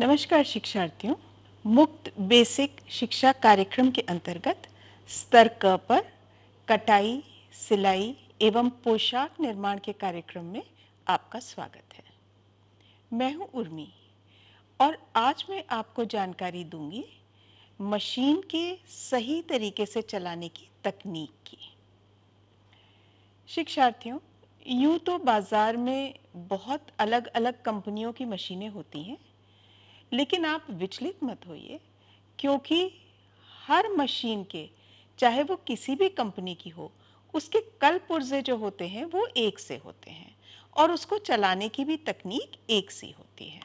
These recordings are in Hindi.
नमस्कार शिक्षार्थियों मुक्त बेसिक शिक्षा कार्यक्रम के अंतर्गत स्तर क पर कटाई सिलाई एवं पोशाक निर्माण के कार्यक्रम में आपका स्वागत है मैं हूं उर्मी और आज मैं आपको जानकारी दूंगी मशीन के सही तरीके से चलाने की तकनीक की शिक्षार्थियों यूं तो बाज़ार में बहुत अलग अलग कंपनियों की मशीनें होती हैं लेकिन आप विचलित मत होइए क्योंकि हर मशीन के चाहे वो किसी भी कंपनी की हो उसके कल पुर्जे जो होते हैं वो एक से होते हैं और उसको चलाने की भी तकनीक एक सी होती है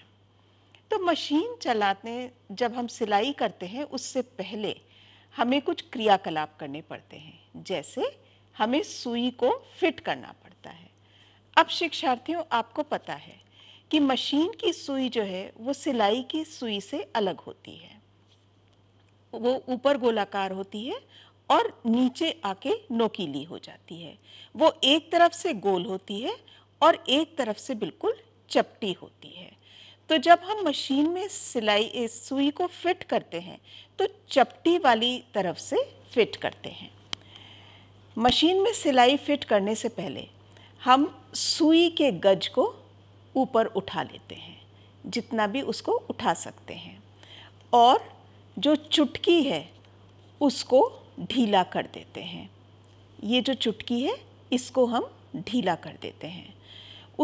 तो मशीन चलाते जब हम सिलाई करते हैं उससे पहले हमें कुछ क्रियाकलाप करने पड़ते हैं जैसे हमें सुई को फिट करना पड़ता है अब शिक्षार्थियों आपको पता है कि मशीन की सुई जो है वो सिलाई की सुई से अलग होती है वो ऊपर गोलाकार होती है और नीचे आके नोकीली हो जाती है वो एक तरफ से गोल होती है और एक तरफ से बिल्कुल चपटी होती है तो जब हम मशीन में सिलाई सुई को फिट करते हैं तो चपटी वाली तरफ से फिट करते हैं मशीन में सिलाई फिट करने से पहले हम सुई के गज को ऊपर उठा लेते हैं जितना भी उसको उठा सकते हैं और जो चुटकी है उसको ढीला कर देते हैं ये जो चुटकी है इसको हम ढीला कर देते हैं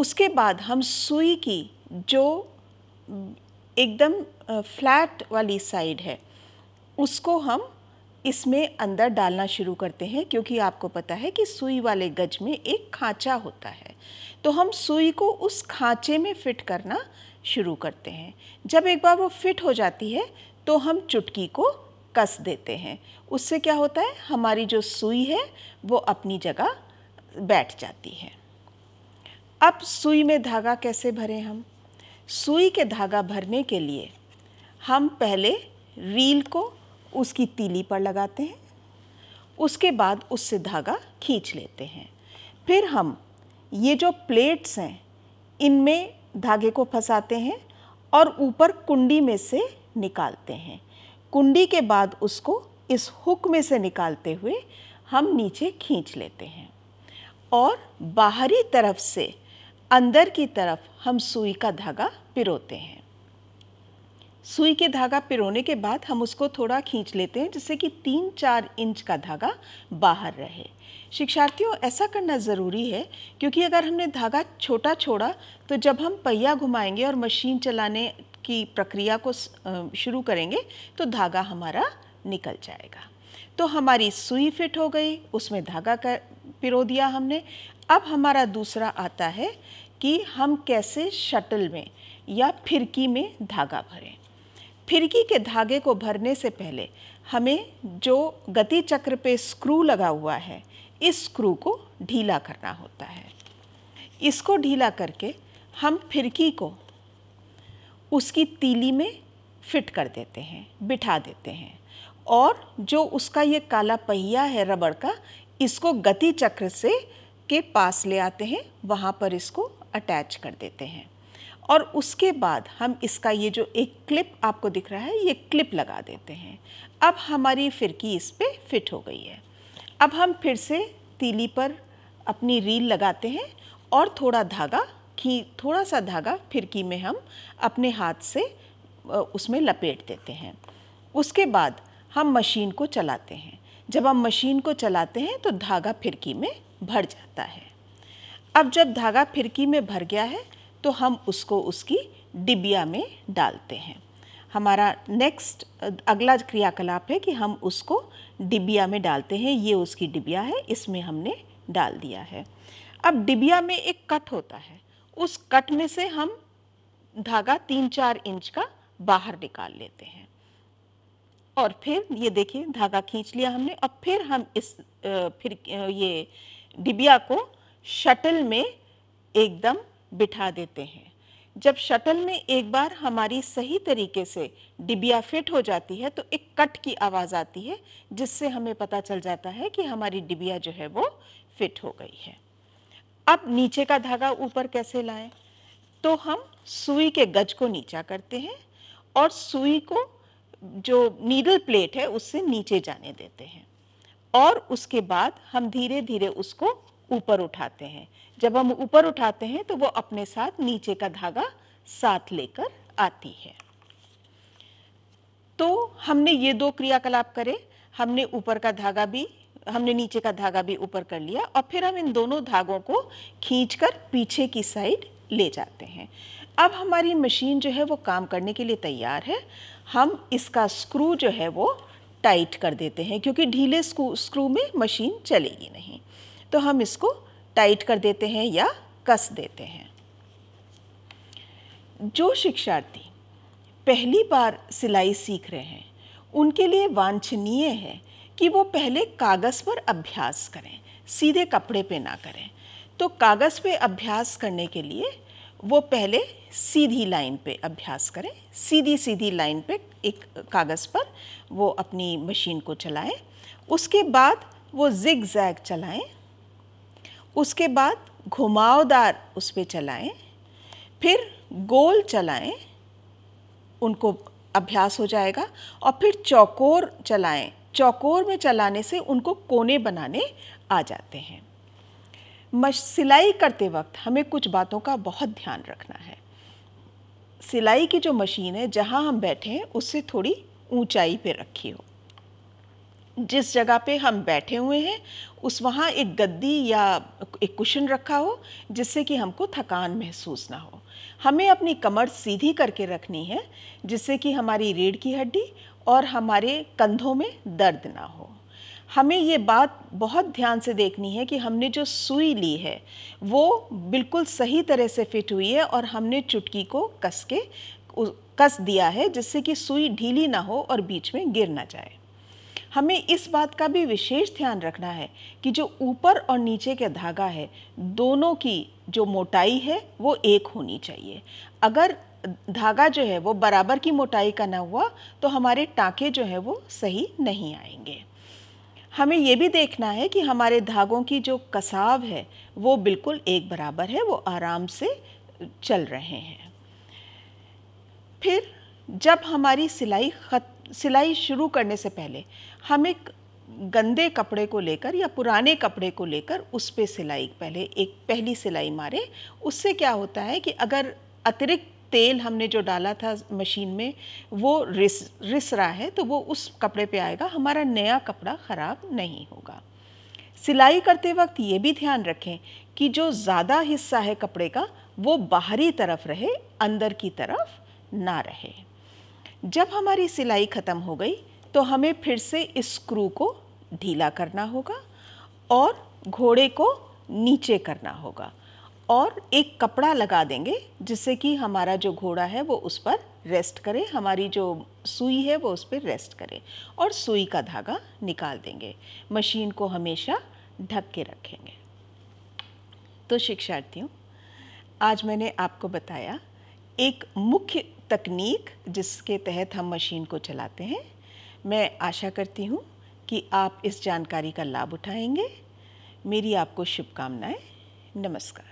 उसके बाद हम सुई की जो एकदम फ्लैट वाली साइड है उसको हम इसमें अंदर डालना शुरू करते हैं क्योंकि आपको पता है कि सुई वाले गज में एक खांचा होता है तो हम सुई को उस खांचे में फिट करना शुरू करते हैं जब एक बार वो फिट हो जाती है तो हम चुटकी को कस देते हैं उससे क्या होता है हमारी जो सुई है वो अपनी जगह बैठ जाती है अब सुई में धागा कैसे भरें हम सुई के धागा भरने के लिए हम पहले रील को उसकी तीली पर लगाते हैं उसके बाद उससे धागा खींच लेते हैं फिर हम ये जो प्लेट्स हैं इनमें धागे को फंसाते हैं और ऊपर कुंडी में से निकालते हैं कुंडी के बाद उसको इस हुक में से निकालते हुए हम नीचे खींच लेते हैं और बाहरी तरफ से अंदर की तरफ हम सुई का धागा पिरोते हैं सुई के धागा पिरोने के बाद हम उसको थोड़ा खींच लेते हैं जिससे कि तीन चार इंच का धागा बाहर रहे शिक्षार्थियों ऐसा करना ज़रूरी है क्योंकि अगर हमने धागा छोटा छोड़ा तो जब हम पहिया घुमाएंगे और मशीन चलाने की प्रक्रिया को शुरू करेंगे तो धागा हमारा निकल जाएगा तो हमारी सुई फिट हो गई उसमें धागा कर पिरो दिया हमने अब हमारा दूसरा आता है कि हम कैसे शटल में या फिरकी में धागा भरें फिरकी के धागे को भरने से पहले हमें जो गति चक्र पे स्क्रू लगा हुआ है इस स्क्रू को ढीला करना होता है इसको ढीला करके हम फिरकी को उसकी तीली में फिट कर देते हैं बिठा देते हैं और जो उसका ये काला पहिया है रबड़ का इसको गति चक्र से के पास ले आते हैं वहाँ पर इसको अटैच कर देते हैं और उसके बाद हम इसका ये जो एक क्लिप आपको दिख रहा है ये क्लिप लगा देते हैं अब हमारी फिरकी इस पर फिट हो गई है अब हम फिर से तीली पर अपनी रील लगाते हैं और थोड़ा धागा की थोड़ा सा धागा फिरकी में हम अपने हाथ से उसमें लपेट देते हैं उसके बाद हम मशीन को चलाते हैं जब हम मशीन को चलाते हैं तो धागा फिरकी में भर जाता है अब जब धागा फिरकी में भर गया है तो हम उसको उसकी डिबिया में डालते हैं हमारा नेक्स्ट अगला क्रियाकलाप है कि हम उसको डिबिया में डालते हैं ये उसकी डिबिया है इसमें हमने डाल दिया है अब डिबिया में एक कट होता है उस कट में से हम धागा तीन चार इंच का बाहर निकाल लेते हैं और फिर ये देखिए धागा खींच लिया हमने अब फिर हम इस फिर ये डिबिया को शटल में एकदम बिठा देते हैं जब शटल में एक बार हमारी सही तरीके से डिबिया फिट हो जाती है तो एक कट की आवाज़ आती है जिससे हमें पता चल जाता है कि हमारी डिबिया जो है वो फिट हो गई है अब नीचे का धागा ऊपर कैसे लाएं? तो हम सुई के गज को नीचा करते हैं और सुई को जो नीडल प्लेट है उससे नीचे जाने देते हैं और उसके बाद हम धीरे धीरे उसको ऊपर उठाते हैं जब हम ऊपर उठाते हैं तो वो अपने साथ नीचे का धागा साथ लेकर आती है तो हमने ये दो क्रियाकलाप करे हमने ऊपर का धागा भी हमने नीचे का धागा भी ऊपर कर लिया और फिर हम इन दोनों धागों को खींचकर पीछे की साइड ले जाते हैं अब हमारी मशीन जो है वो काम करने के लिए तैयार है हम इसका स्क्रू जो है वो टाइट कर देते हैं क्योंकि ढीले स्क्रू में मशीन चलेगी नहीं तो हम इसको टाइट कर देते हैं या कस देते हैं जो शिक्षार्थी पहली बार सिलाई सीख रहे हैं उनके लिए वांछनीय है कि वो पहले कागज़ पर अभ्यास करें सीधे कपड़े पे ना करें तो कागज़ पे अभ्यास करने के लिए वो पहले सीधी लाइन पे अभ्यास करें सीधी सीधी लाइन पे एक कागज़ पर वो अपनी मशीन को चलाएं उसके बाद वो जिग जैग चलाएं उसके बाद घुमावदार उस पर चलाएँ फिर गोल चलाएँ उनको अभ्यास हो जाएगा और फिर चौकोर चलाएँ चौकोर में चलाने से उनको कोने बनाने आ जाते हैं मश सिलाई करते वक्त हमें कुछ बातों का बहुत ध्यान रखना है सिलाई की जो मशीन है जहाँ हम बैठे हैं उससे थोड़ी ऊंचाई पर रखी हो जिस जगह पे हम बैठे हुए हैं उस वहाँ एक गद्दी या एक कुशन रखा हो जिससे कि हमको थकान महसूस ना हो हमें अपनी कमर सीधी करके रखनी है जिससे कि हमारी रीढ़ की हड्डी और हमारे कंधों में दर्द ना हो हमें ये बात बहुत ध्यान से देखनी है कि हमने जो सुई ली है वो बिल्कुल सही तरह से फिट हुई है और हमने चुटकी को कस के कस दिया है जिससे कि सुई ढीली ना हो और बीच में गिर ना जाए हमें इस बात का भी विशेष ध्यान रखना है कि जो ऊपर और नीचे के धागा है दोनों की जो मोटाई है वो एक होनी चाहिए अगर धागा जो है वो बराबर की मोटाई का ना हुआ तो हमारे टाँके जो है वो सही नहीं आएंगे हमें ये भी देखना है कि हमारे धागों की जो कसाव है वो बिल्कुल एक बराबर है वो आराम से चल रहे हैं फिर जब हमारी सिलाई ख़त सिलाई शुरू करने से पहले हम एक गंदे कपड़े को लेकर या पुराने कपड़े को लेकर उस पर सिलाई पहले एक पहली सिलाई मारें उससे क्या होता है कि अगर अतिरिक्त तेल हमने जो डाला था मशीन में वो रिस रिस रहा है तो वो उस कपड़े पे आएगा हमारा नया कपड़ा ख़राब नहीं होगा सिलाई करते वक्त ये भी ध्यान रखें कि जो ज़्यादा हिस्सा है कपड़े का वो बाहरी तरफ रहे अंदर की तरफ ना रहे जब हमारी सिलाई ख़त्म हो गई तो हमें फिर से इस स्क्रू को ढीला करना होगा और घोड़े को नीचे करना होगा और एक कपड़ा लगा देंगे जिससे कि हमारा जो घोड़ा है वो उस पर रेस्ट करे हमारी जो सुई है वो उस पर रेस्ट करे और सुई का धागा निकाल देंगे मशीन को हमेशा ढक के रखेंगे तो शिक्षार्थियों आज मैंने आपको बताया एक मुख्य तकनीक जिसके तहत हम मशीन को चलाते हैं मैं आशा करती हूँ कि आप इस जानकारी का लाभ उठाएंगे मेरी आपको शुभकामनाएं नमस्कार